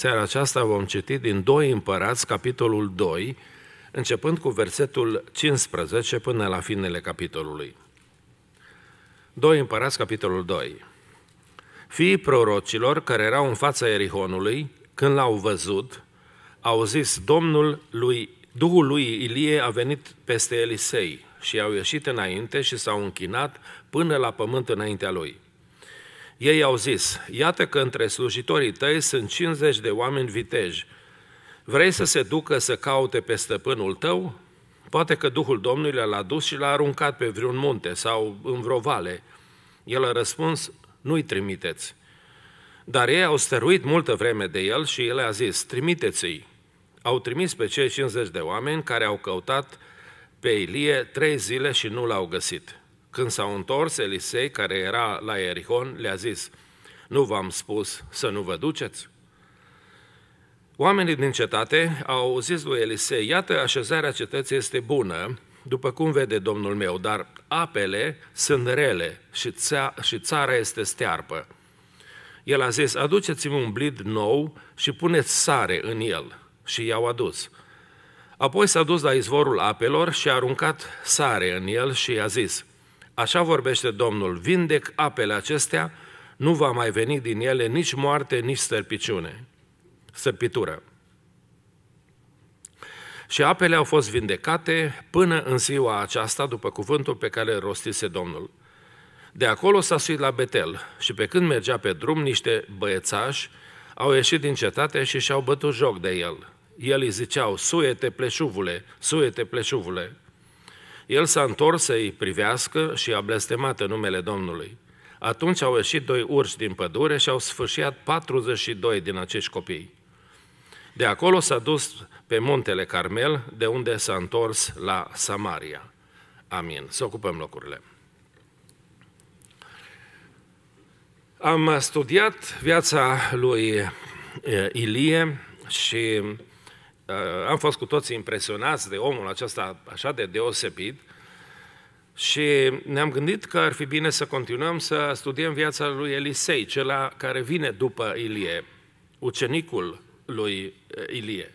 seara aceasta vom citi din 2 Împărați, capitolul 2, începând cu versetul 15 până la finele capitolului. 2 Împărați, capitolul 2 Fiii prorocilor care erau în fața Erihonului, când l-au văzut, au zis, Domnul lui, Duhul lui Ilie a venit peste Elisei și au ieșit înainte și s-au închinat până la pământ înaintea lui. Ei au zis, iată că între slujitorii tăi sunt 50 de oameni viteji. Vrei să se ducă să caute pe stăpânul tău? Poate că Duhul Domnului l-a dus și l-a aruncat pe vreun munte sau în vreo vale. El a răspuns, nu-i trimiteți. Dar ei au stăruit multă vreme de el și el a zis, trimiteți-i. Au trimis pe cei 50 de oameni care au căutat pe Ilie trei zile și nu l-au găsit. Când s-au întors, Elisei, care era la Erihon, le-a zis, nu v-am spus să nu vă duceți? Oamenii din cetate au zis lui Elisei, iată, așezarea cetății este bună, după cum vede domnul meu, dar apele sunt rele și, țea, și țara este stearpă. El a zis, aduceți-mi un blid nou și puneți sare în el. Și i-au adus. Apoi s-a dus la izvorul apelor și a aruncat sare în el și i-a zis, Așa vorbește Domnul, vindec apele acestea, nu va mai veni din ele nici moarte, nici stărpiciune, săpitură. Și apele au fost vindecate până în ziua aceasta, după cuvântul pe care îl rostise Domnul. De acolo s-a suit la Betel și pe când mergea pe drum, niște băiețași au ieșit din cetate și și-au bătut joc de el. El îi ziceau, „Suete pleșuvule, suete pleșuvule. El s-a întors să-i privească și a blestemat în numele Domnului. Atunci au ieșit doi urși din pădure și au sfâșiat 42 din acești copii. De acolo s-a dus pe muntele Carmel, de unde s-a întors la Samaria. Amin. Să ocupăm locurile. Am studiat viața lui eh, Ilie și am fost cu toții impresionați de omul acesta așa de deosebit și ne-am gândit că ar fi bine să continuăm să studiem viața lui Elisei, cel care vine după Ilie, ucenicul lui eh, Ilie.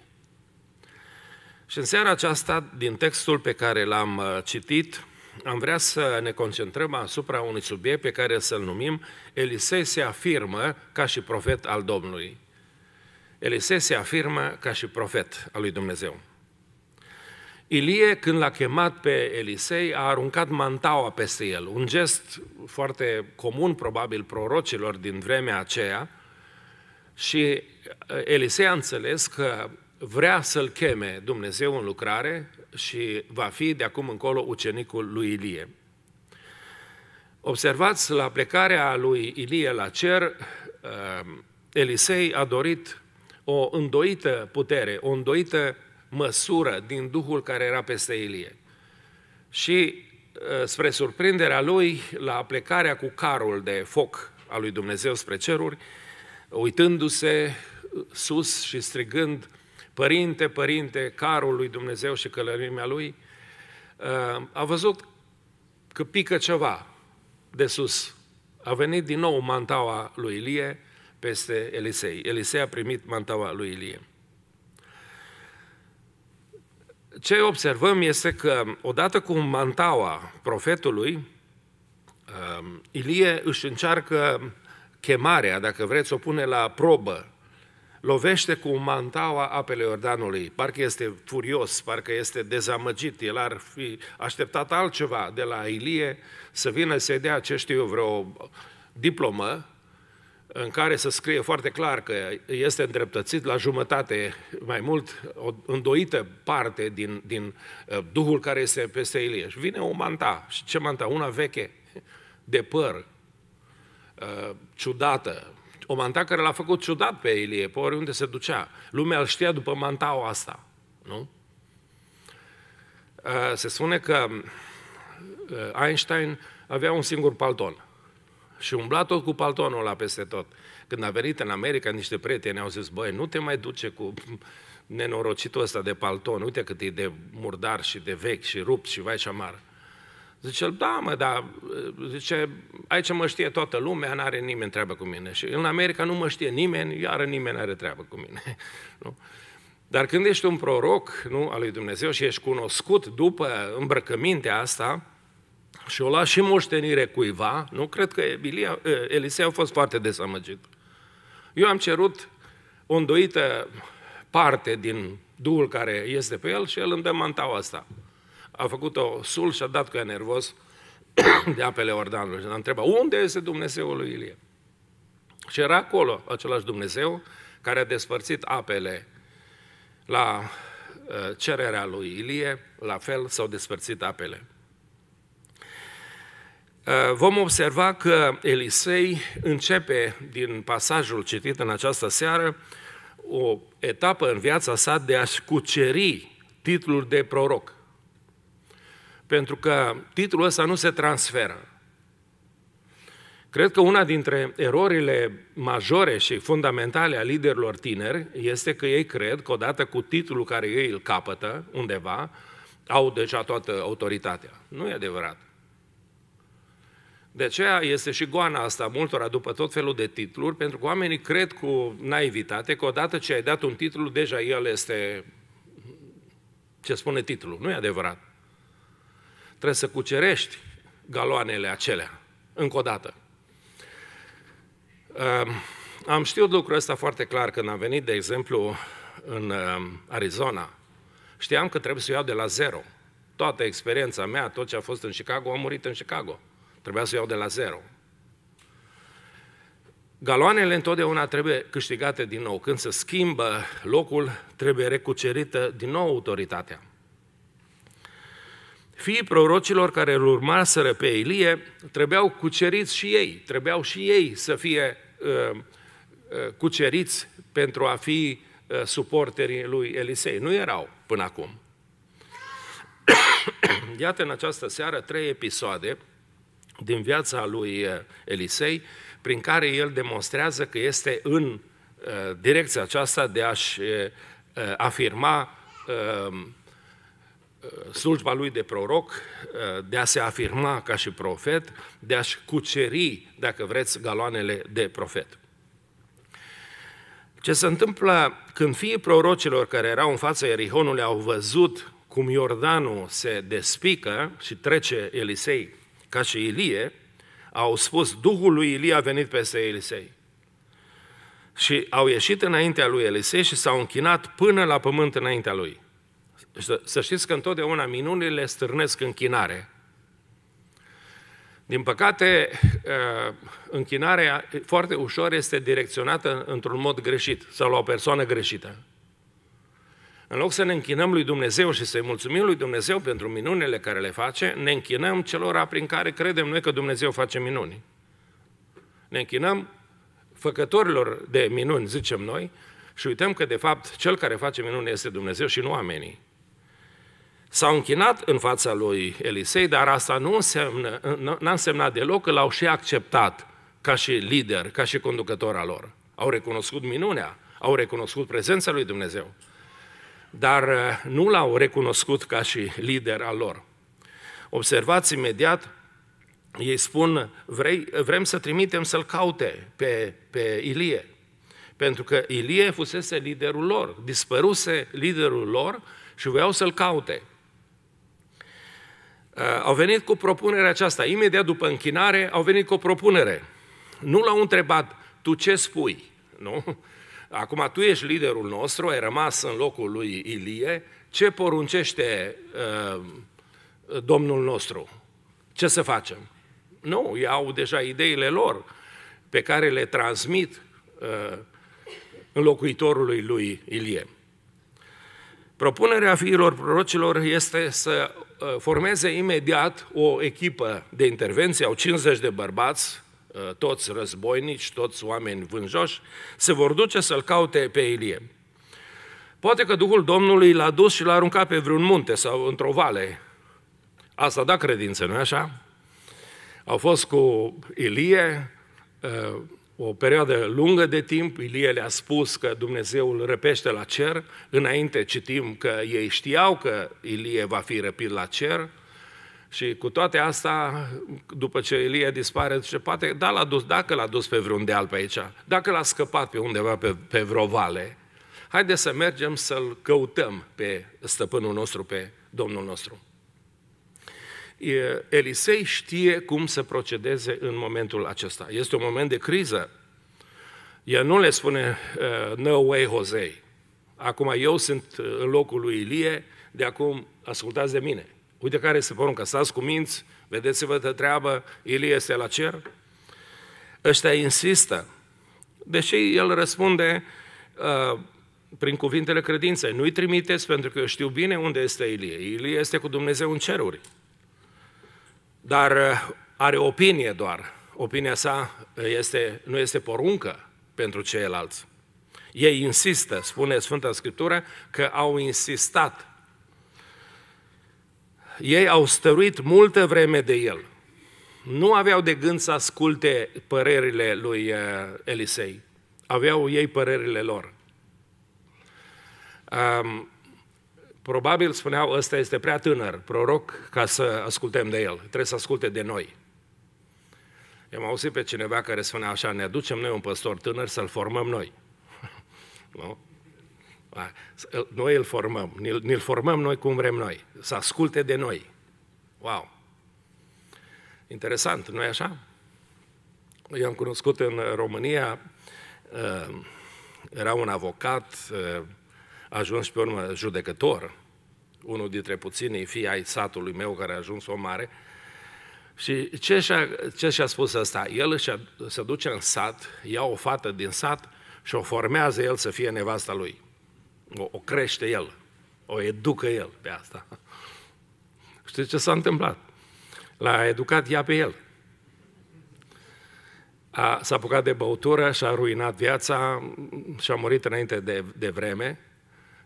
Și în seara aceasta, din textul pe care l-am eh, citit, am vrea să ne concentrăm asupra unui subiect pe care să-l numim Elisei se afirmă ca și profet al Domnului. Elisei se afirmă ca și profet al lui Dumnezeu. Ilie, când l-a chemat pe Elisei, a aruncat mantaua peste el, un gest foarte comun, probabil, prorocilor din vremea aceea, și uh, Elisei a înțeles că vrea să-l cheme Dumnezeu în lucrare și va fi de acum încolo ucenicul lui Ilie. Observați, la plecarea lui Ilie la cer, uh, Elisei a dorit o îndoită putere, o îndoită măsură din Duhul care era peste Ilie. Și uh, spre surprinderea lui, la plecarea cu carul de foc al lui Dumnezeu spre ceruri, uitându-se sus și strigând, Părinte, Părinte, carul lui Dumnezeu și călărimea lui, uh, a văzut că pică ceva de sus. A venit din nou mantaua lui Ilie, peste Elisei. Elisei a primit mantaua lui Ilie. Ce observăm este că odată cu mantaua profetului, um, Ilie își încearcă chemarea, dacă vreți, o pune la probă. Lovește cu mantaua apele Iordanului. Parcă este furios, parcă este dezamăgit. El ar fi așteptat altceva de la Ilie să vină să-i dea, ce știu eu, vreo diplomă în care se scrie foarte clar că este îndreptățit la jumătate, mai mult, o îndoită parte din, din uh, Duhul care este peste Ilie. Și vine o manta. Și ce manta? Una veche, de păr, uh, ciudată. O manta care l-a făcut ciudat pe Ilie, pe oriunde se ducea. Lumea îl știa după mantaua asta. Nu? Uh, se spune că Einstein avea un singur palton și umbla tot cu paltonul la peste tot. Când a venit în America, niște prieteni au zis, băi, nu te mai duce cu nenorocitul ăsta de palton, uite cât e de murdar și de vechi și rupt și vai și amar. Zice, da, mă, da, zice, aici mă știe toată lumea, nu are nimeni treabă cu mine. Și în America nu mă știe nimeni, iar nimeni are treabă cu mine. Nu? Dar când ești un proroc nu, al lui Dumnezeu și ești cunoscut după îmbrăcămintea asta, și o las și moștenire cuiva, nu cred că Elia, Elisei a fost foarte desamăgit. Eu am cerut o îndoită parte din duul care este pe el și el îmi dă mantaua asta. A făcut-o sul și a dat cu ea nervos de apele Ordanului. Și l-a întrebat, unde este Dumnezeul lui Ilie? Și era acolo același Dumnezeu care a despărțit apele la cererea lui Ilie, la fel s-au despărțit apele. Eh, vom observa că Elisei începe din pasajul citit în această seară o etapă în viața sa de a-și cuceri titlul de proroc. Pentru că titlul ăsta nu se transferă. Cred că una dintre erorile majore și fundamentale a liderilor tineri este că ei cred că odată cu titlul care ei îl capătă undeva, au deja toată autoritatea. Nu e adevărat. De aceea este și goana asta multora după tot felul de titluri, pentru că oamenii cred cu naivitate că odată ce ai dat un titlu, deja el este ce spune titlul. Nu e adevărat. Trebuie să cucerești galoanele acelea, încă o dată. Am știut lucrul ăsta foarte clar când am venit, de exemplu, în um, Arizona. Știam că trebuie să iau de la zero. Toată experiența mea, tot ce a fost în Chicago, a murit în Chicago. Trebuia să iau de la zero. Galoanele întotdeauna trebuie câștigate din nou. Când se schimbă locul, trebuie recucerită din nou autoritatea. Fiii prorocilor care îl urmaseră pe Elie trebuiau cuceriți și ei, trebuiau și ei să fie uh, uh, cuceriți pentru a fi uh, suporterii lui Elisei. Nu erau până acum. Iată în această seară trei episoade din viața lui eh, Elisei, prin care el demonstrează că este în eh, direcția aceasta de a-și eh, afirma ehm, slujba lui de proroc, de a se afirma ca și profet, de a-și cuceri, dacă vreți, galoanele de profet. Ce se întâmplă când fiii prorocilor care erau în fața Erihonului au văzut cum Iordanul se despică și trece Elisei ca și Ilie, au spus, Duhul lui Ilie a venit peste Elisei. Și au ieșit înaintea lui Elisei și s-au închinat până la pământ înaintea lui. Deci, să știți că întotdeauna minunile stârnesc închinare. Din păcate, ă, închinarea foarte ușor este direcționată într-un mod greșit sau la o persoană greșită. În loc să ne închinăm lui Dumnezeu și să-i mulțumim lui Dumnezeu pentru minunile care le face, ne închinăm celor prin care credem noi că Dumnezeu face minuni. Ne închinăm făcătorilor de minuni, zicem noi, și uităm că, de fapt, cel care face minuni este Dumnezeu și nu oamenii. S-au închinat în fața lui Elisei, dar asta nu însemnă, n-a însemnat deloc că l-au și acceptat ca și lider, ca și conducător al lor. Au recunoscut minunea, au recunoscut prezența lui Dumnezeu dar uh, nu l-au recunoscut ca și lider al lor. Observați imediat, ei spun, Vrei, vrem să trimitem să-l caute pe, pe Ilie, pentru că Ilie fusese liderul lor, dispăruse liderul lor și voiau să-l caute. Uh, au venit cu propunerea aceasta. Imediat după închinare, au venit cu o propunere. Nu l-au întrebat, tu ce spui? Nu? acum tu ești liderul nostru, ai rămas în locul lui Ilie, ce poruncește uh, Domnul nostru? Ce să facem? Nu, iau deja ideile lor pe care le transmit uh, înlocuitorului lui Ilie. Propunerea fiilor prorocilor este să uh, formeze imediat o echipă de intervenție, au 50 de bărbați Eh, toți războinici, toți oameni vânjoși, se vor duce să-l caute pe Ilie. Poate că Duhul Domnului l-a dus și l-a aruncat pe vreun munte sau într-o vale. Asta da credință, nu-i așa? Au fost cu Ilie eh, o perioadă lungă de timp. Ilie le-a spus că Dumnezeu îl răpește la cer. Înainte citim că ei știau că Ilie va fi răpit la cer și cu toate astea, după ce Elie dispare, zice, poate, da, l-a dus, dacă l-a dus pe vreun deal pe aici, dacă l-a scăpat pe undeva pe, pe vreo vale, haideți să mergem să-l căutăm pe stăpânul nostru, pe Domnul nostru. Elisei știe cum să procedeze în momentul acesta. Este un moment de criză. El nu le spune, uh, no way, Hosei. Acum eu sunt uh, în locul lui Ilie, de acum ascultați de mine. Uite care se poruncă, stați cu minți, vedeți-vă de treabă, Ilie este la cer. Ăștia insistă, deși el răspunde uh, prin cuvintele credinței, nu-i trimiteți pentru că eu știu bine unde este Ilie. Ilie este cu Dumnezeu în ceruri. Dar uh, are opinie doar. Opinia sa uh, este, nu este poruncă pentru ceilalți. Ei insistă, spune Sfânta Scriptură, că au insistat ei au stăruit multă vreme de el. Nu aveau de gând să asculte părerile lui uh, Elisei. Aveau ei părerile lor. Um, probabil spuneau, ăsta este prea tânăr, proroc, ca să ascultem de el. Trebuie să asculte de noi. Eu am auzit pe cineva care spunea așa, ne aducem noi un păstor tânăr să-l formăm noi. nu? Noi îl formăm, ne-l formăm noi cum vrem noi, să asculte de noi. Wow! Interesant, nu-i așa? Eu am cunoscut în România, uh, era un avocat, uh, ajuns pe urmă judecător, unul dintre puținii fii ai satului meu care a ajuns o mare, și ce și-a, ce și-a spus asta? El și se duce în sat, ia o fată din sat și o formează el să fie nevasta lui. O, o crește el, o educă el pe asta. Știți ce s-a întâmplat? L-a educat ea pe el. A, s-a apucat de băutură și a ruinat viața și a murit înainte de, de vreme,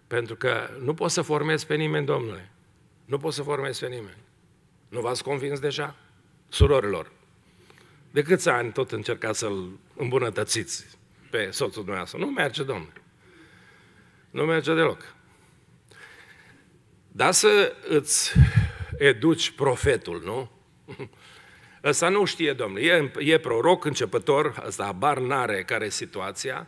pentru că nu poți să formezi pe nimeni, domnule. Nu poți să formezi pe nimeni. Nu v-ați convins deja? Surorilor, de câți ani tot încercați să-l îmbunătățiți pe soțul dumneavoastră? Nu merge, domnule nu merge deloc. Da să îți educi profetul, nu? Ăsta nu știe, domnule, e, e proroc începător, ăsta abar n-are care e situația,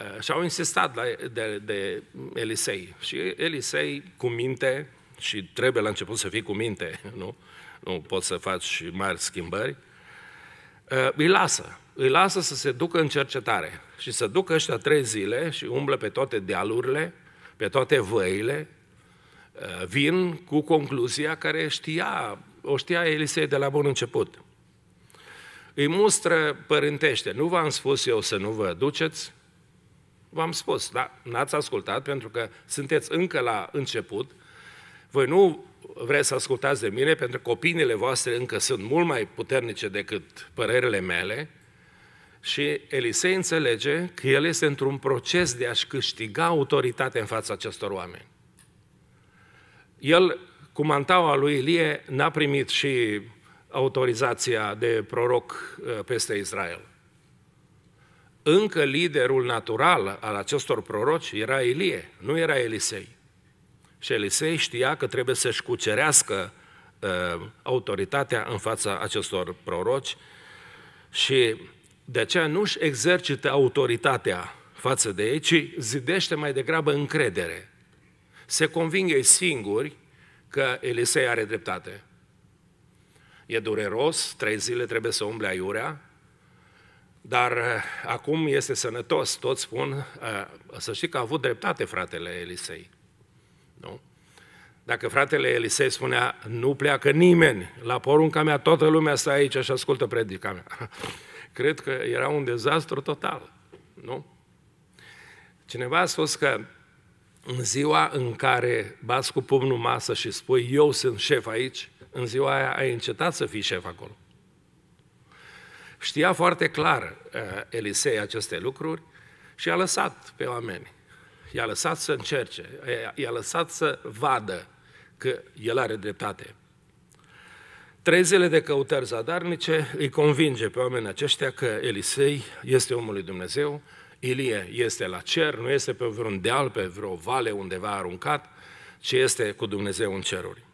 uh, și au insistat la, de, de Elisei. Și Elisei, cu minte, și trebuie la început să fii cu minte, nu? Nu poți să faci mari schimbări, uh, îi lasă. Îi lasă să se ducă în cercetare și să ducă ăștia trei zile și umblă pe toate dealurile, pe toate văile, uh, vin cu concluzia care știa, o știa Elisei de la bun început. Îi mustră părintește, nu v-am spus eu să nu vă duceți? V-am spus, dar n-ați ascultat pentru că sunteți încă la început. Voi nu vreți să ascultați de mine pentru că opiniile voastre încă sunt mult mai puternice decât părerile mele și Elisei înțelege că el este într-un proces de a-și câștiga autoritate în fața acestor oameni. El, cu mantaua lui Ilie, n-a primit și autorizația de proroc uh, peste Israel. Încă liderul natural al acestor proroci era Ilie, nu era Elisei. Și Elisei știa că trebuie să-și cucerească uh, autoritatea în fața acestor proroci și de aceea nu își exercită autoritatea față de ei, ci zidește mai degrabă încredere. Se convinge singuri că Elisei are dreptate. E dureros, trei zile trebuie să umble aiurea, dar eh, acum este sănătos. Toți spun, eh, să știi că a avut dreptate fratele Elisei. Nu? Dacă fratele Elisei spunea, nu pleacă nimeni, la porunca mea toată lumea stă aici și ascultă predica mea. cred că era un dezastru total, nu? Cineva a spus că în ziua în care bați cu pumnul masă și spui eu sunt șef aici, în ziua aia ai încetat să fii șef acolo. Știa foarte clar uh, Elisei aceste lucruri și a lăsat pe oameni. I-a lăsat să încerce, i-a lăsat să vadă că el are dreptate zile de căutări zadarnice îi convinge pe oamenii aceștia că Elisei este omul lui Dumnezeu, Ilie este la cer, nu este pe vreun deal, pe vreo vale undeva aruncat, ci este cu Dumnezeu în ceruri.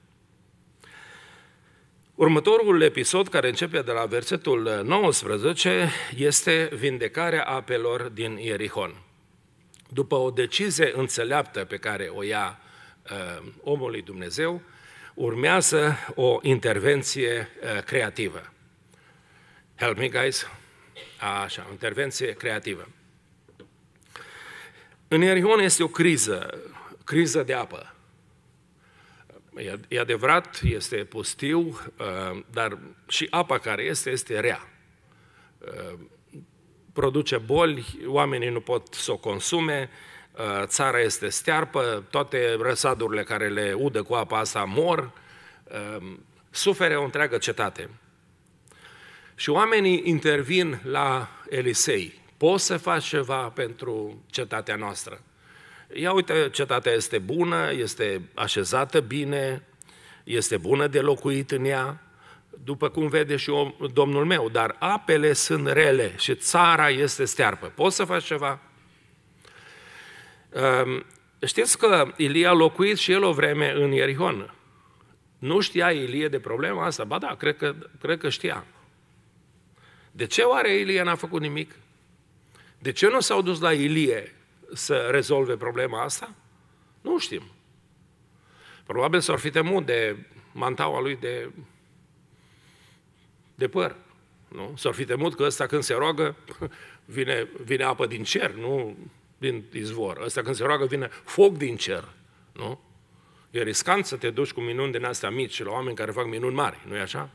Următorul episod, care începe de la versetul 19, este vindecarea apelor din Ierihon. După o decizie înțeleaptă pe care o ia uh, omul lui Dumnezeu, urmează o intervenție uh, creativă. Help me, guys! Așa, intervenție creativă. În Erihon este o criză, criză de apă. e adevărat, este pustiu, uh, dar și apa care este, este rea. Uh, produce boli, oamenii nu pot să o consume, Uh, țara este stearpă, toate răsadurile care le udă cu apa asta mor, um, sufere o întreagă cetate. Și oamenii intervin la Elisei. Poți să faci ceva pentru cetatea noastră? Ia uite, cetatea este bună, este așezată bine, este bună de locuit în ea, după cum vede și om, domnul meu, dar apele sunt rele și țara este stearpă. Poți să faci ceva? Ehm, știți că Ilie a locuit și el o vreme în Ierihon. Nu știa Ilie de problema asta? Ba da, cred că, cred că știa. De ce oare Ilie n-a făcut nimic? De ce nu s-au dus la Ilie să rezolve problema asta? Nu știm. Probabil s-ar fi temut de mantaua lui de, de păr. Nu? S-ar fi temut că ăsta când se roagă vine, vine apă din cer, nu din izvor. Ăsta când se roagă vine foc din cer, nu? E riscant să te duci cu minuni din astea mici și la oameni care fac minuni mari, nu-i așa?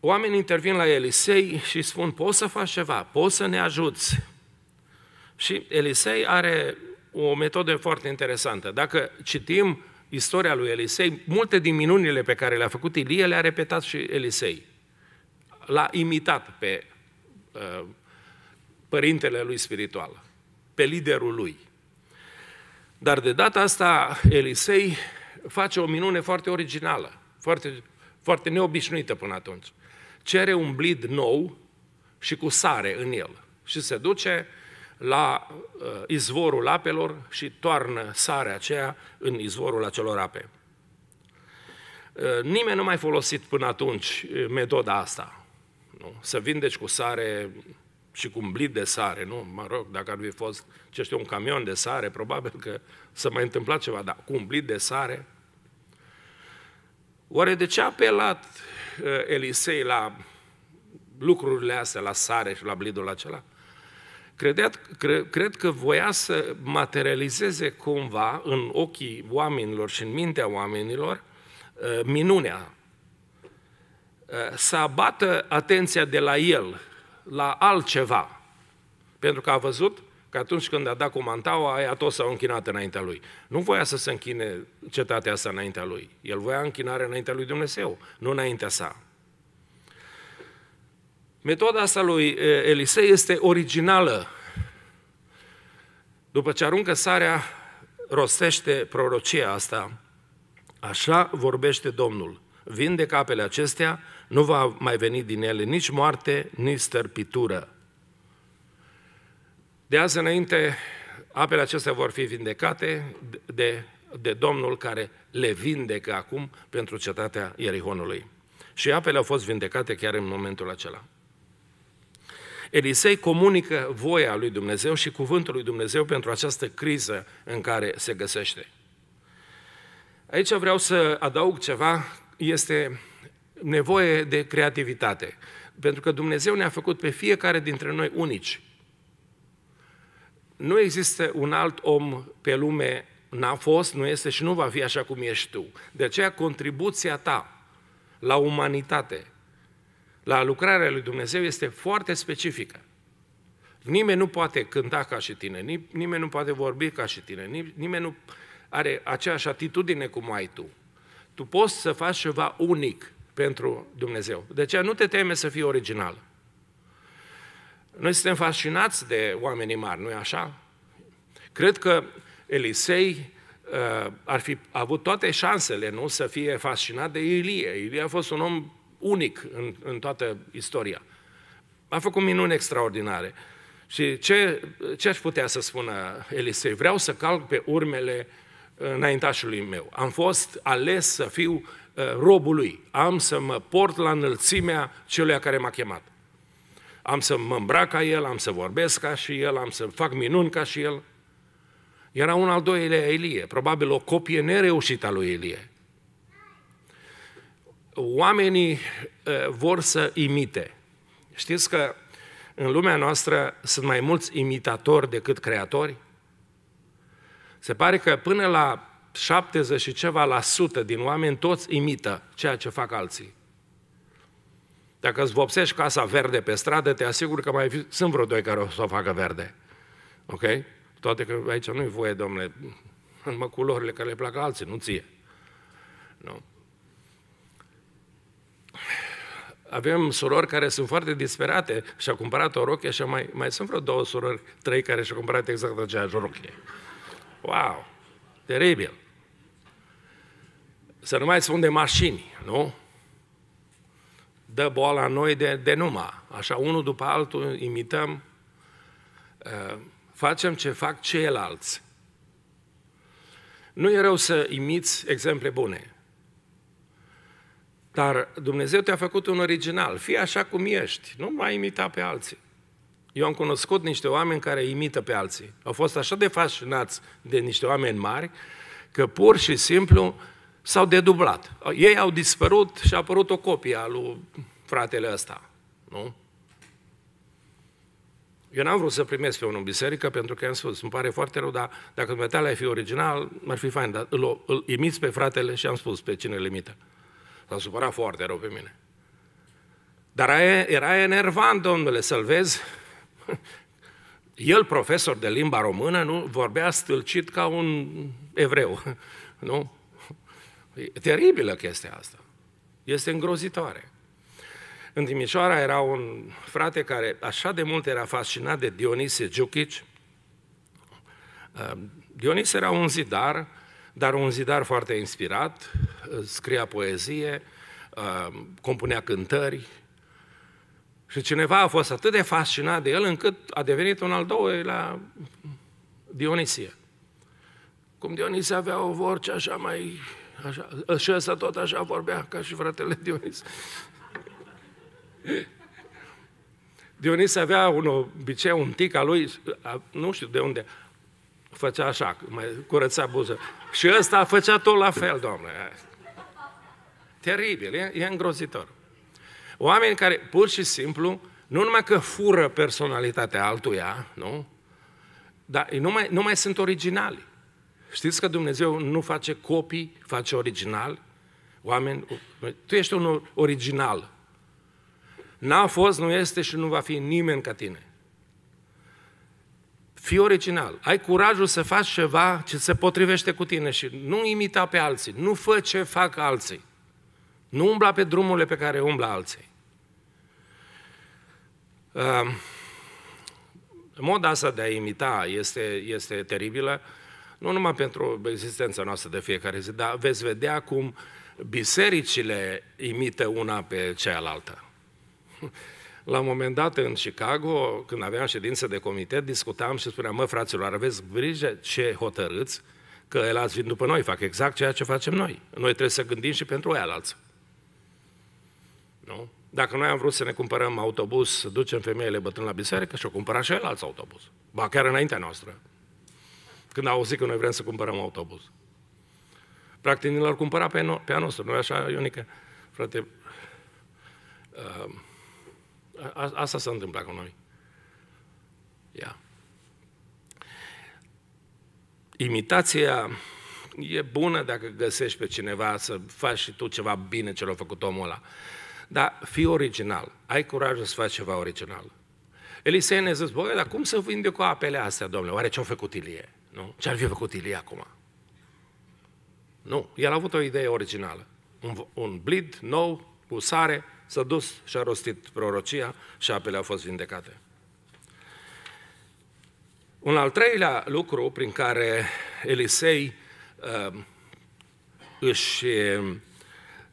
Oamenii intervin la Elisei și spun, poți să faci ceva, poți să ne ajuți. Și Elisei are o metodă foarte interesantă. Dacă citim istoria lui Elisei, multe din minunile pe care le-a făcut Ilie le-a repetat și Elisei. L-a imitat pe uh, părintele lui spiritual, pe liderul lui. Dar de data asta Elisei face o minune foarte originală, foarte, foarte neobișnuită până atunci. Cere un blid nou și cu sare în el și se duce la uh, izvorul apelor și toarnă sarea aceea în izvorul acelor ape. Uh, nimeni nu mai folosit până atunci uh, metoda asta. Nu? Să vindeci cu sare și cu un blit de sare, nu? Mă rog, dacă ar fi fost, ce știu, un camion de sare, probabil că s-a mai întâmplat ceva, dar cu un blit de sare. Oare de ce a apelat uh, Elisei la lucrurile astea, la sare și la blidul acela? Credea, cre, cred că voia să materializeze cumva în ochii oamenilor și în mintea oamenilor uh, minunea, uh, să abată atenția de la el, la altceva. Pentru că a văzut că atunci când a dat cu mantaua, aia tot s-au închinat înaintea lui. Nu voia să se închine cetatea asta înaintea lui. El voia închinare înaintea lui Dumnezeu, nu înaintea sa. Metoda asta lui Elisei este originală. După ce aruncă sarea, rostește prorocia asta. Așa vorbește Domnul vindecă apele acestea, nu va mai veni din ele nici moarte, nici stărpitură. De azi înainte, apele acestea vor fi vindecate de, de Domnul care le vindecă acum pentru cetatea Ierihonului. Și apele au fost vindecate chiar în momentul acela. Elisei comunică voia lui Dumnezeu și cuvântul lui Dumnezeu pentru această criză în care se găsește. Aici vreau să adaug ceva este nevoie de creativitate. Pentru că Dumnezeu ne-a făcut pe fiecare dintre noi unici. Nu există un alt om pe lume, n-a fost, nu este și nu va fi așa cum ești tu. De aceea contribuția ta la umanitate, la lucrarea lui Dumnezeu este foarte specifică. Nimeni nu poate cânta ca și tine, nimeni nu poate vorbi ca și tine, nimeni nu are aceeași atitudine cum ai tu tu poți să faci ceva unic pentru Dumnezeu. De aceea nu te teme să fii original. Noi suntem fascinați de oamenii mari, nu-i așa? Cred că Elisei uh, ar fi avut toate șansele, nu, să fie fascinat de Ilie. Ilie a fost un om unic în, în toată istoria. A făcut minuni extraordinare. Și ce, ce aș putea să spună Elisei? Vreau să calc pe urmele uh, înaintașului meu. Am fost ales să fiu uh, robul lui. Am să mă port la înălțimea celui care m-a chemat. Am să mă îmbrac ca el, am să vorbesc ca și el, am să fac minuni ca și el. Era un al doilea Elie, probabil o copie nereușită a lui Elie. Oamenii uh, vor să imite. Știți că în lumea noastră sunt mai mulți imitatori decât creatori? Se pare că până la 70 și ceva la sută din oameni toți imită ceea ce fac alții. Dacă îți vopsești casa verde pe stradă, te asigur că mai fi, sunt vreo doi care o să o facă verde. Ok? Toate că aici nu-i voie, domnule, în culorile care le plac alții, nu ție. Nu. Avem surori care sunt foarte disperate și-au cumpărat o rochie și mai, mai sunt vreo două surori, trei care și-au cumpărat exact aceeași rochie. Wow! Teribil! Să nu mai spun de mașini, nu? Dă boala noi de, de numa. Așa, unul după altul imităm, uh, facem ce fac ceilalți. Nu e rău să imiți exemple bune. Dar Dumnezeu te-a făcut un original. Fii așa cum ești. Nu mai imita pe alții. Eu am cunoscut niște oameni care imită pe alții. Au fost așa de fascinați de niște oameni mari, că pur și simplu s-au dedublat. Ei au dispărut și a apărut o copie a lui fratele ăsta. Nu? Eu n-am vrut să primesc pe unul în biserică pentru că am spus, îmi pare foarte rău, dar dacă dumneavoastră ai fi original, ar fi fain, dar îl, îl imiți pe fratele și am spus pe cine îl imită. S-a supărat foarte rău pe mine. Dar era enervant, domnule, să-l vezi El, profesor de limba română, nu vorbea stâlcit ca un evreu. Nu? E teribilă chestia asta. Este îngrozitoare. În Timișoara era un frate care așa de mult era fascinat de Dionisie Giuchici. Uh, Dionis era un zidar, dar un zidar foarte inspirat, scria poezie, uh, compunea cântări, și cineva a fost atât de fascinat de el încât a devenit un al doilea Dionisie. Cum Dionisie avea o vorce așa mai... Așa, și ăsta tot așa vorbea, ca și fratele Dionis. Dionisie avea un obicei, un tic al lui, nu știu de unde, făcea așa, mai curăța buză. Și ăsta făcea tot la fel, domnule. Teribil, e, e îngrozitor. Oameni care pur și simplu, nu numai că fură personalitatea altuia, nu? Dar nu mai, nu mai sunt originali. Știți că Dumnezeu nu face copii, face original? Oameni, tu ești un original. N-a fost, nu este și nu va fi nimeni ca tine. Fii original. Ai curajul să faci ceva ce se potrivește cu tine și nu imita pe alții. Nu fă ce fac alții. Nu umbla pe drumurile pe care umbla alții. Uh, moda asta de a imita este, este teribilă, nu numai pentru existența noastră de fiecare zi, dar veți vedea cum bisericile imită una pe cealaltă. La un moment dat în Chicago, când aveam ședință de comitet, discutam și spuneam, mă, fraților, aveți grijă ce hotărâți, că el ați vin după noi, fac exact ceea ce facem noi. Noi trebuie să gândim și pentru ei alții. Nu? Dacă noi am vrut să ne cumpărăm autobuz, să ducem femeile bătrâne la biserică și-o cumpăra și el alți autobuz. Ba chiar înaintea noastră. Când au auzit că noi vrem să cumpărăm autobuz. Practic ni l-au cumpărat pe, no- pe a Nu i așa, Ionică, frate, uh, a, asta s-a întâmplat cu noi. Ia. Imitația e bună dacă găsești pe cineva să faci și tu ceva bine ce l-a făcut omul ăla. Dar fii original, ai curajul să faci ceva original. Elisei ne zis, băi, dar cum să vinde cu apele astea, domnule? Oare ce-au făcut Ilie? Nu? Ce-ar fi făcut Ilie acum? Nu, el a avut o idee originală. Un, un blid nou, cu sare, s-a dus și a rostit prorocia și apele au fost vindecate. Un al treilea lucru prin care Elisei uh, își um,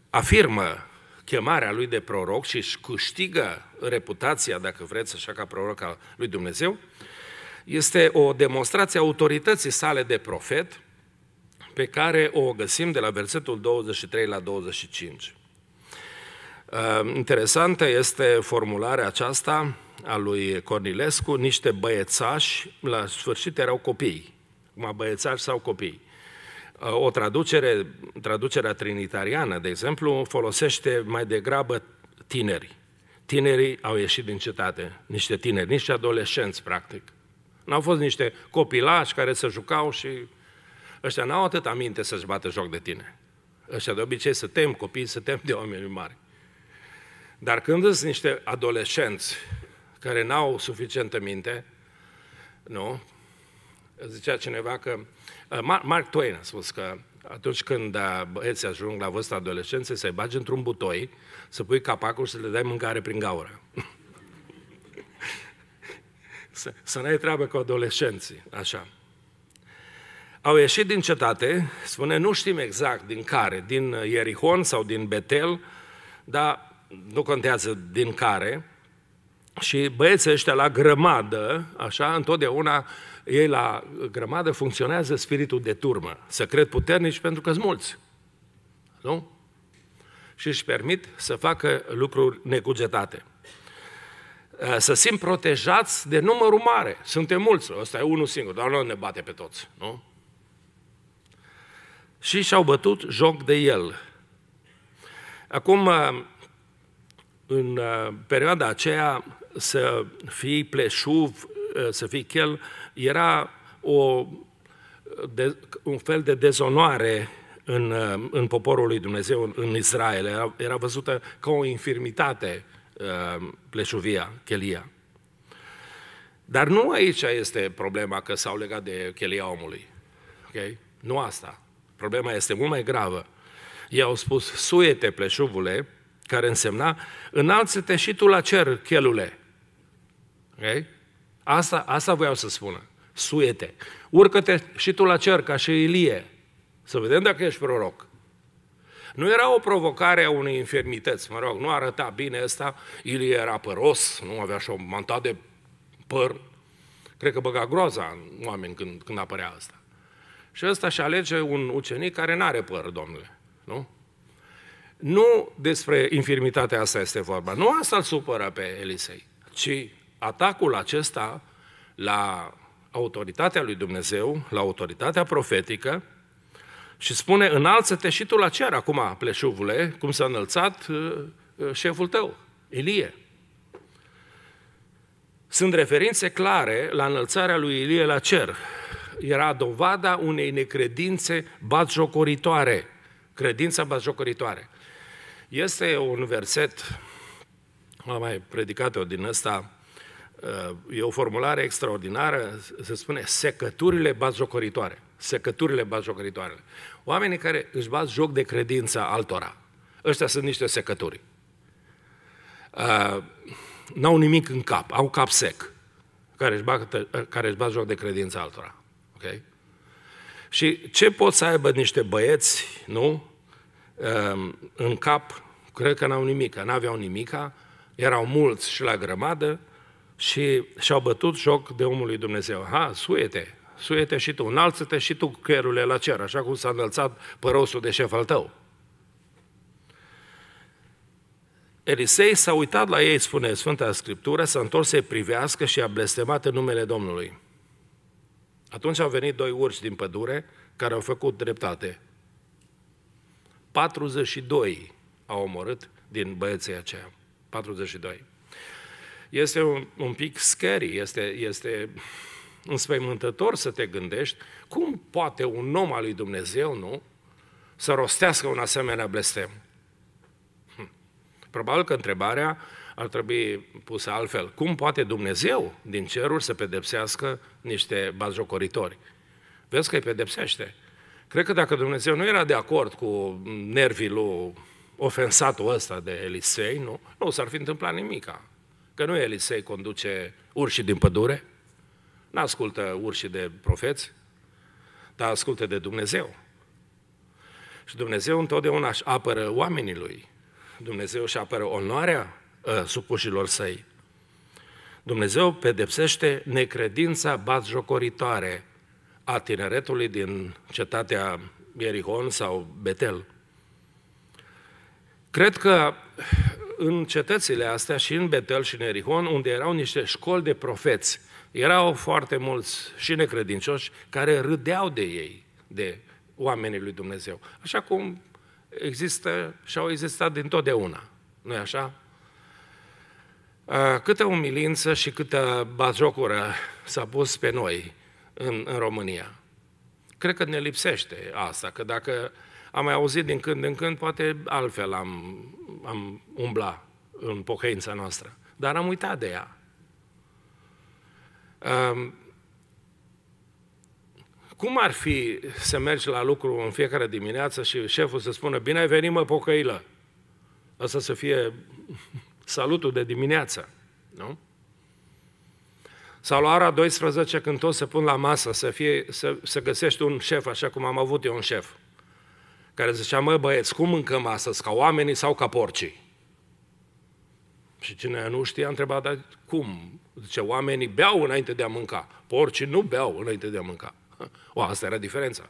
afirmă chemarea lui de proroc și își câștigă reputația, dacă vreți, așa ca proroc al lui Dumnezeu, este o demonstrație a autorității sale de profet, pe care o găsim de la versetul 23 la 25. Uh, interesantă este formularea aceasta a lui Cornilescu, niște băiețași, la sfârșit erau copii, cum băiețași sau copii. O traducere, traducerea trinitariană, de exemplu, folosește mai degrabă tineri. Tinerii au ieșit din cetate, niște tineri, niște adolescenți, practic. N-au fost niște copilași care se jucau și ăștia n-au atât aminte să-și bată joc de tine. Ăștia de obicei să tem copii, să tem de oameni mari. Dar când sunt niște adolescenți care n-au suficientă minte, nu? zicea cineva că, uh, Mark Twain a spus că atunci când uh, băieții ajung la vârsta adolescenței, să-i bagi într-un butoi, să pui capacul și să le dai mâncare prin gaură. să, să n-ai treabă cu adolescenții, așa. Au ieșit din cetate, spune, nu știm exact din care, din uh, Ierihon sau din Betel, dar nu contează din care. Și băieții ăștia la grămadă, așa, întotdeauna uh, ei la grămadă funcționează spiritul de turmă. Să cred puternici pentru că sunt mulți. Nu? Și își permit să facă lucruri necugetate. Ă, să simt protejați de numărul mare. Suntem mulți, ăsta e unul singur, dar nu ne bate pe toți. Nu? Și și-au bătut joc de el. Acum, ă, în ă, perioada aceea, să fii pleșuv, să fii chel, era o, de, un fel de dezonoare în, în poporul lui Dumnezeu, în Israel. Era, era văzută ca o infirmitate uh, pleșuvia, chelia. Dar nu aici este problema că s-au legat de chelia omului. Okay? Nu asta. Problema este mult mai gravă. Ei au spus, suiete pleșuvule, care însemna, înalță-te și tu la cer, chelule. Okay? Asta, asta voiau să spună. Suiete. Urcă-te și tu la cer, ca și Ilie. Să vedem dacă ești proroc. Nu era o provocare a unei infirmități, mă rog, nu arăta bine ăsta, Ilie era păros, nu avea și o manta de păr, cred că băga groaza în oameni când, când apărea asta. Și ăsta și alege un ucenic care nu are păr, domnule, nu? Nu despre infirmitatea asta este vorba, nu asta îl supără pe Elisei, ci atacul acesta la autoritatea lui Dumnezeu, la autoritatea profetică și spune, înalță-te și tu la cer acum, pleșuvule, cum s-a înălțat uh, uh, șeful tău, Ilie. Sunt referințe clare la înălțarea lui Ilie la cer. Era dovada unei necredințe batjocoritoare. Credința batjocoritoare. Este un verset, am mai predicat o din ăsta, Uh, e o formulare extraordinară, se spune secăturile bazjocoritoare. Secăturile bazjocoritoare. Oamenii care își bat joc de credința altora. Ăștia sunt niște secături. Uh, n-au nimic în cap, au cap sec, care își bat, care își bat joc de credința altora. Okay? Și ce pot să aibă niște băieți, nu? Uh, în cap, cred că n-au nimic n-aveau nimica, erau mulți și la grămadă, și și-au bătut joc de omul lui Dumnezeu. Ha, suiete, suiete și tu, înalță-te și tu cărule la cer, așa cum s-a înălțat părosul de șef al tău. Elisei s-a uitat la ei, spune Sfânta Scriptură, s-a întors să-i privească și a blestemat în numele Domnului. Atunci au venit doi urși din pădure care au făcut dreptate. 42 au omorât din băieții aceia. 42 este un, un pic scary, este, este înspăimântător să te gândești cum poate un om al lui Dumnezeu, nu, să rostească un asemenea blestem. Hm. Probabil că întrebarea ar trebui pusă altfel. Cum poate Dumnezeu din ceruri să pedepsească niște bazjocoritori? Vezi că îi pedepsește. Cred că dacă Dumnezeu nu era de acord cu nervii lui ofensatul ăsta de Elisei, nu, nu s-ar fi întâmplat nimica. Că nu Elisei conduce urși din pădure, nu ascultă urși de profeți, dar ascultă de Dumnezeu. Și Dumnezeu întotdeauna își apără oamenii lui. Dumnezeu își apără onoarea uh, supușilor săi. Dumnezeu pedepsește necredința batjocoritoare a tineretului din cetatea Ierihon sau Betel. Cred că în cetățile astea și în Betel și în Erihon, unde erau niște școli de profeți, erau foarte mulți și necredincioși care râdeau de ei, de oamenii lui Dumnezeu. Așa cum există și au existat dintotdeauna. nu-i așa? Câtă umilință și câtă bazjocură s-a pus pe noi în, în România. Cred că ne lipsește asta, că dacă uh, am mai auzit din când în când, poate altfel am, am umbla în pocăința noastră, dar am uitat de ea. Um, cum ar fi să mergi la lucru în fiecare dimineață și șeful să spună, bine ai venit mă pocăilă? Asta să fie salutul de dimineață, nu? Sau la ora 12, când toți se pun la masă, să, fie, să, să găsești un șef, așa cum am avut eu un șef care zicea, mă băieți, cum mâncăm astăzi, ca oamenii sau ca porcii? Și cine nu știa, a întrebat, dar cum? Zice, oamenii beau înainte de a mânca, porcii nu beau înainte de a mânca. O, asta era diferența.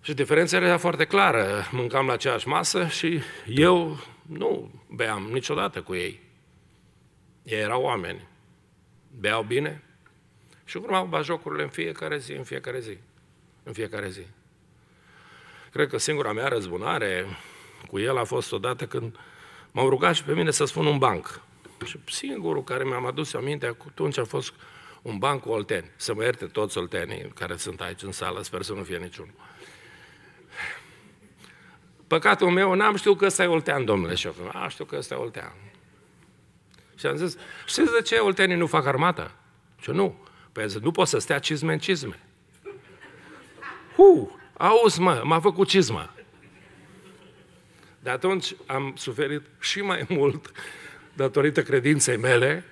Și diferența era foarte clară. Mâncam la aceeași masă și eu nu beam niciodată cu ei. Ei erau oameni. Beau bine și urmau bajocurile în fiecare zi, în fiecare zi, în fiecare zi. Cred că singura mea răzbunare cu el a fost odată când m-au rugat și pe mine să spun un banc. Și singurul care mi-am adus aminte atunci a fost un banc cu olteni. Să mă ierte toți oltenii care sunt aici în sală, sper să nu fie niciunul. Păcatul meu, n-am știut că ăsta e oltean, domnule șef. A, știu că ăsta e oltean. Și am zis, știți de ce oltenii nu fac armată? Și nu. Păi zis, nu pot să stea cizme în cizme. Huh! Auzi, mă, m-a făcut cizma. De atunci am suferit și mai mult datorită credinței mele,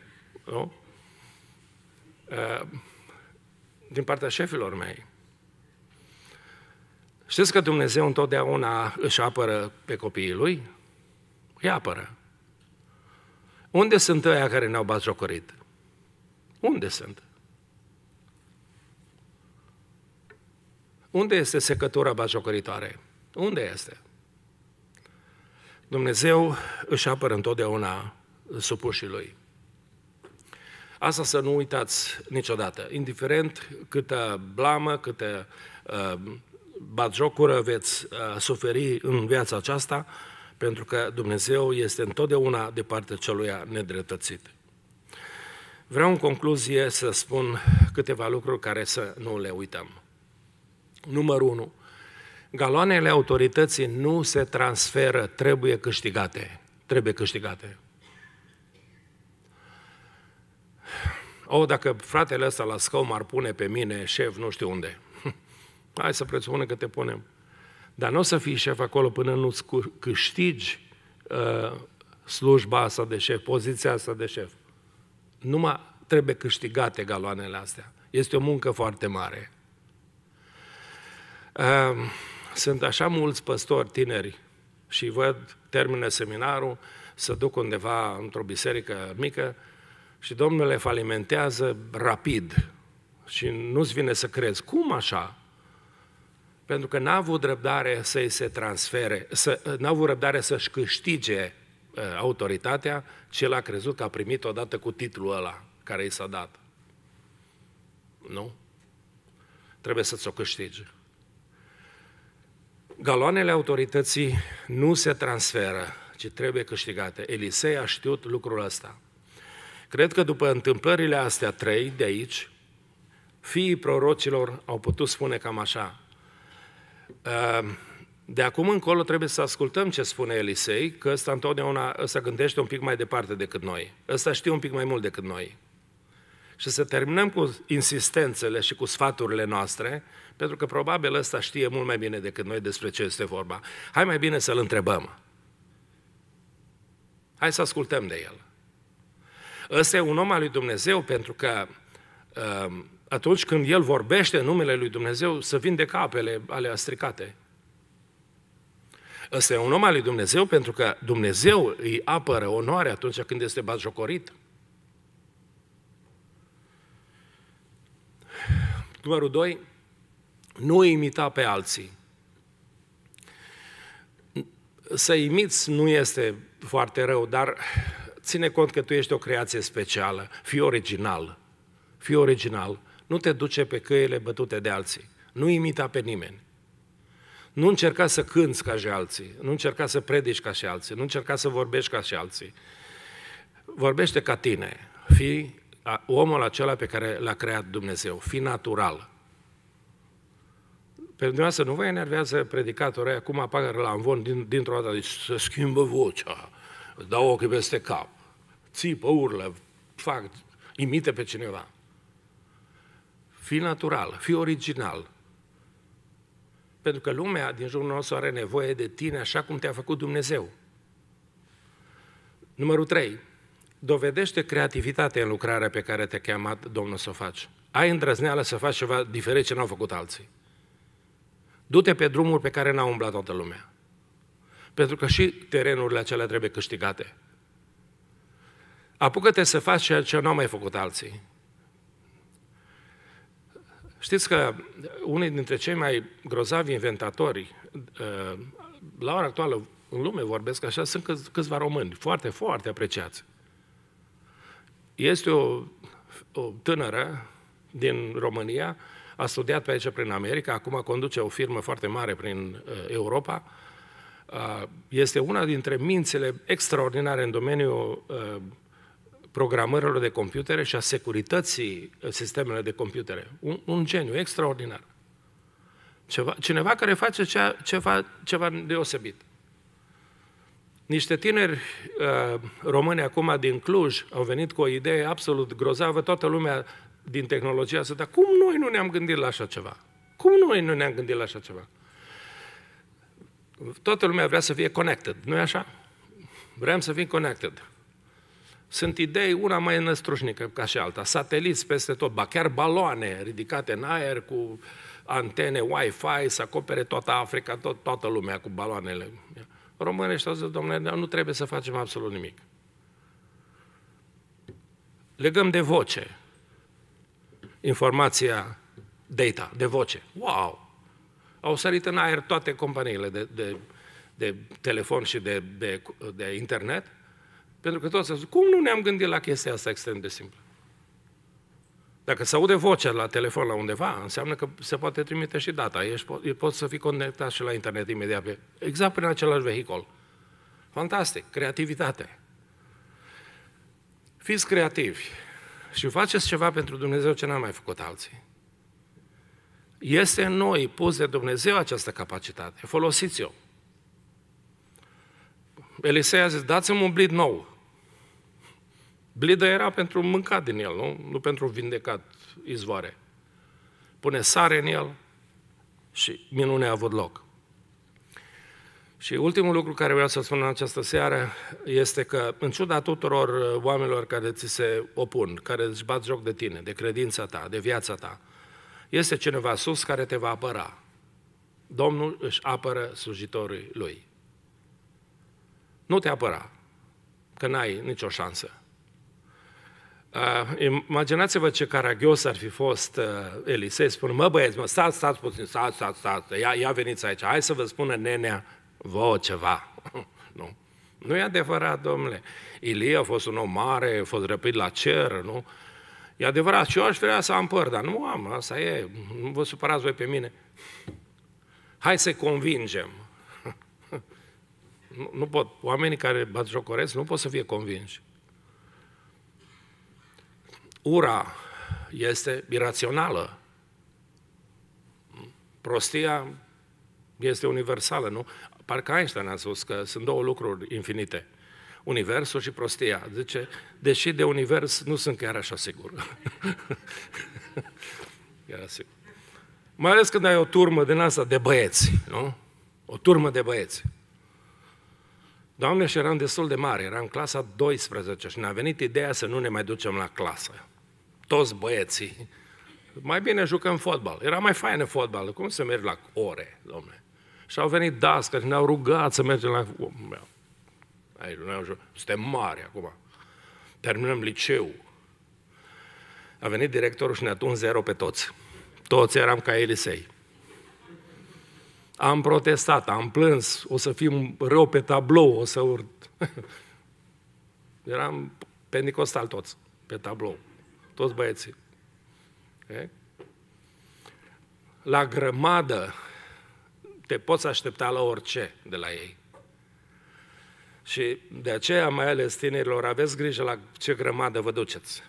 nu? Uh, din partea șefilor mei. Știți că Dumnezeu întotdeauna își apără pe copiii Lui? Îi apără. Unde sunt ăia care ne-au batjocorit? Unde sunt? Unde este secătura bajocoritoare? Unde este? Dumnezeu își apără întotdeauna supușii lui. Asta să nu uitați niciodată. Indiferent câtă blamă, câtă uh, batjocură veți uh, suferi în viața aceasta, pentru că Dumnezeu este întotdeauna de partea celuia nedreptățit. Vreau în concluzie să spun câteva lucruri care să nu le uităm. Numărul 1. Galoanele autorității nu se transferă, trebuie câștigate. Trebuie câștigate. O, oh, dacă fratele ăsta la scău m-ar pune pe mine șef nu știu unde. Hai să presupunem că te punem. Dar nu o să fii șef acolo până nu-ți câștigi uh, slujba asta de șef, poziția asta de șef. Numai trebuie câștigate galoanele astea. Este o muncă foarte mare. Ehm, sunt așa mulți păstori tineri și văd, termină seminarul, să duc undeva într-o biserică mică și Domnul le falimentează rapid și nu-ți vine să crezi. Cum așa? Pentru că n-a avut răbdare să-i se transfere, să, n-a avut răbdare să-și câștige uh, autoritatea, l a crezut că a primit odată cu titlul ăla care i s-a dat. Nu? Trebuie să-ți o câștigi. Galoanele autorității nu se transferă, ci trebuie câștigate. Elisei a știut lucrul ăsta. Cred că după întâmplările astea trei de aici, fiii prorocilor au putut spune cam așa. Ă, de acum încolo trebuie să ascultăm ce spune Elisei, că ăsta întotdeauna ăsta gândește un pic mai departe decât noi. Ăsta știe un pic mai mult decât noi și să terminăm cu insistențele și cu sfaturile noastre, pentru că probabil ăsta știe mult mai bine decât noi despre ce este vorba. Hai mai bine să-l întrebăm. Hai să ascultăm de el. Ăsta e un om al lui Dumnezeu pentru că um, atunci când el vorbește în numele lui Dumnezeu, să vindecă apele ale stricate. Ăsta e un om al lui Dumnezeu pentru că Dumnezeu îi apără onoare atunci când este batjocorit. Numărul 2, nu imita pe alții. Să imiți nu este foarte rău, dar ține cont că tu ești o creație specială, fii original, fii original, nu te duce pe căile bătute de alții, nu imita pe nimeni. Nu încerca să cânți ca și alții, nu încerca să predici ca și alții, nu încerca să vorbești ca și alții. Vorbește ca tine, fii omul acela pe care l-a creat Dumnezeu. Fi natural. Pentru dumneavoastră nu vă enervează predicatorul acum apagă la învon din, dintr-o dată, deci se schimbă vocea, dau ochii peste cap, țipă, urlă, fac, imite pe cineva. Fi natural, fi original. Pentru că lumea din jurul nostru are nevoie de tine așa cum te-a făcut Dumnezeu. Numărul 3 dovedește creativitate în lucrarea pe care te-a chemat Domnul să o faci. Ai îndrăzneală să faci ceva diferit ce n-au făcut alții. Du-te pe drumuri pe care n-a umblat toată lumea. Pentru că și terenurile acelea trebuie câștigate. Apucă-te să faci ceea ce n-au mai făcut alții. Știți că unii dintre cei mai grozavi inventatori, uh, la ora actuală în lume vorbesc așa, sunt câțiva români, foarte, foarte apreciați. Este o, o tânără din România, a studiat pe aici prin America, acum conduce o firmă foarte mare prin uh, Europa, uh, este una dintre mințile extraordinare în domeniul uh, programărilor de computere și a securității sistemelor de computere. Un, un geniu extraordinar. Ceva, cineva care face cea, ceva, ceva deosebit. Niște tineri uh, români acum din Cluj au venit cu o idee absolut grozavă, toată lumea din tehnologia asta, dar cum noi nu ne-am gândit la așa ceva? Cum noi nu ne-am gândit la așa ceva? Toată lumea vrea să fie connected, nu-i așa? Vrem să fim connected. Sunt idei, una mai năstrușnică ca și alta, sateliți peste tot, ba chiar baloane ridicate în aer cu antene Wi-Fi, să acopere toată Africa, tot, toată lumea cu baloanele românești au zis, domnule, nu trebuie să facem absolut nimic. Legăm de voce informația data, de voce. Wow! Au sărit în aer toate companiile de, de, de telefon și de, de, de internet, pentru că toți au zis, cum nu ne-am gândit la chestia asta extrem de simplă? Dacă se aude vocea la telefon la undeva, înseamnă că se poate trimite și data. Ești, po- poți să fii conectat și la internet imediat, exact prin același vehicol. Fantastic, creativitate. Fiți creativi și faceți ceva pentru Dumnezeu ce n am mai făcut alții. Este în noi pus de Dumnezeu această capacitate. Folosiți-o. Elisei a zis, dați-mi un blid nou. Blida era pentru mâncat din el, nu? Nu pentru vindecat izvoare. Pune sare în el și minunea a avut loc. Și ultimul lucru care vreau să spun în această seară este că, în ciuda tuturor uh, oamenilor care ți se opun, care îți bat joc de tine, de credința ta, de viața ta, este cineva sus care te va apăra. Domnul își apără slujitorul lui. Nu te apăra, că n-ai nicio șansă. Ah, imaginați-vă ce caragios ar fi fost uh, Elisei, spune, mă băieți, mă, stați, stați puțin, stați, stați, stați, ia, ia veniți aici, hai să vă spună nenea vouă ceva. nu? Nu e adevărat, domnule. Ilie a fost un om mare, a fost răpit la cer, nu? E adevărat, și eu aș vrea să am păr, dar nu am, asta e, nu vă supărați voi pe mine. Hai să convingem. nu, nu pot, oamenii care bat jocoresc nu pot să fie convinși. Ura este irațională. Prostia este universală, nu? Parcă Einstein a spus că sunt două lucruri infinite. Universul și prostia. Zice, deși de univers nu sunt chiar așa sigur. chiar sigur. Mai ales când ai o turmă din asta de băieți, nu? O turmă de băieți. Doamne, și eram destul de mare, eram în clasa 12 și ne-a venit ideea să nu ne mai ducem la clasă toți băieții, mai bine jucăm fotbal. Era mai fain în fotbal. Cum să mergi la ore, domnule? Și au venit dascări, ne-au rugat să mergem la... Aici, noi am jucat. Suntem mari acum. Terminăm liceu. A venit directorul și ne-a tuns zero pe toți. Toți eram ca Elisei. Am protestat, am plâns, o să fim rău pe tablou, o să urt. Eram pendicostal toți, pe tablou toți băieții. E? La grămadă te poți aștepta la orice de la ei. Și de aceea, mai ales tinerilor, aveți grijă la ce grămadă vă duceți,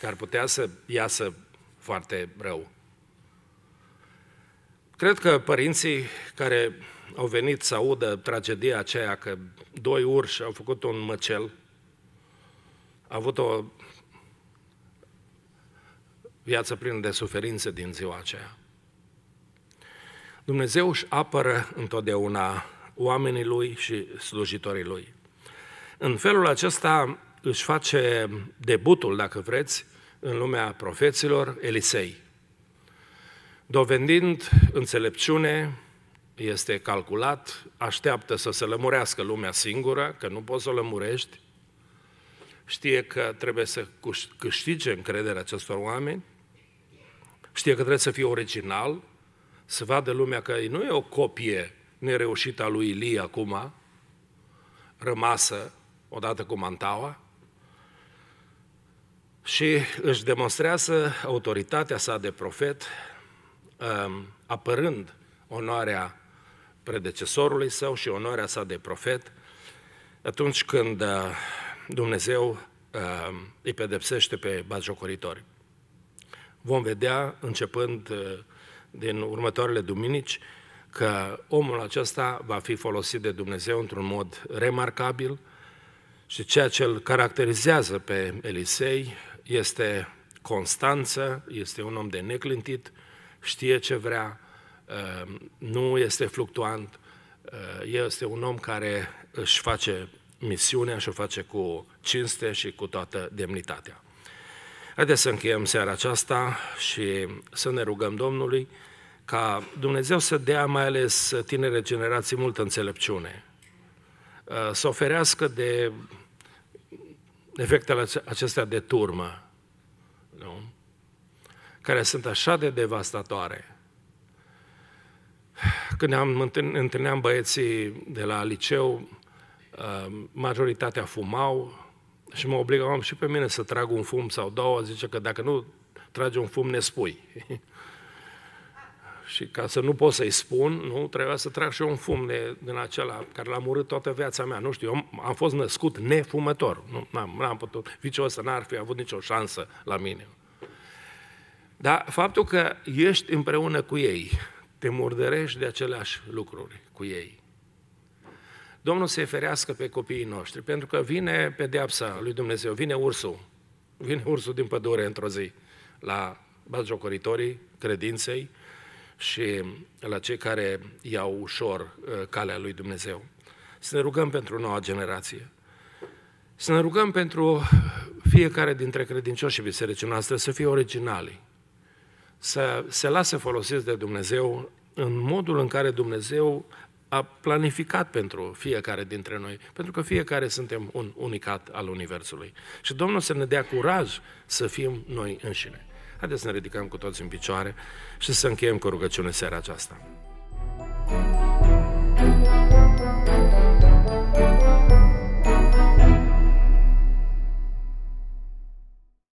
că ar putea să iasă foarte rău. Cred că părinții care au venit să audă tragedia aceea că doi urși au făcut un măcel, a avut o viață plină de suferințe din ziua aceea. Dumnezeu își apără întotdeauna oamenii lui și slujitorii lui. În felul acesta își face debutul, dacă vreți, în lumea profeților, Elisei. Dovendind înțelepciune, este calculat, așteaptă să se lămurească lumea singură, că nu poți să o lămurești, știe că trebuie să câștige încrederea acestor oameni, știe că trebuie să fie original, să vadă lumea că nu e o copie nereușită a lui Ilie acum, rămasă odată cu mantaua, și își demonstrează autoritatea sa de profet, um, apărând onoarea predecesorului său și onoarea sa de profet, atunci când uh, Dumnezeu uh, îi pedepsește pe batjocoritori. Vom vedea, începând uh, din următoarele duminici, că omul acesta va fi folosit de Dumnezeu într-un mod remarcabil și ceea ce îl caracterizează pe Elisei este constanță, este un om de neclintit, știe ce vrea, uh, nu este fluctuant, este un om care își face misiunea și o face cu cinste și cu toată demnitatea. Haideți să încheiem seara aceasta și să ne rugăm Domnului ca Dumnezeu să dea mai ales tinere generații multă înțelepciune, uh, să oferească de efectele acestea de turmă, nu? care sunt așa de devastatoare. Când am întâlneam băieții de la liceu, Ehm, majoritatea fumau și mă obligau și pe mine să trag un fum sau două, zice că dacă nu tragi un fum, ne spui. și ca să nu pot să-i spun, nu, trebuia să trag și eu un fum de, din acela care l a murit toată viața mea. Nu știu, eu am, am fost născut nefumător. Nu, n-am, n-am putut, viciul ăsta n-ar fi avut nicio șansă la mine. Dar faptul că ești împreună cu ei, te murdărești de aceleași lucruri cu ei. Domnul să-i ferească pe copiii noștri, pentru că vine pedeapsa lui Dumnezeu, vine ursul, vine ursul din pădure într-o zi la bagiocoritorii credinței și la cei care iau ușor uh, calea lui Dumnezeu. Să ne rugăm pentru noua generație. Să ne rugăm pentru fiecare dintre credincioși și bisericii noastre să fie originali, să se lasă folosiți de Dumnezeu în modul în care Dumnezeu a planificat pentru fiecare dintre noi, pentru că fiecare suntem un unicat al Universului. Și Domnul să ne dea curaj să fim noi înșine. Haideți să ne ridicăm cu toți în picioare și să încheiem cu rugăciune seara aceasta. thank you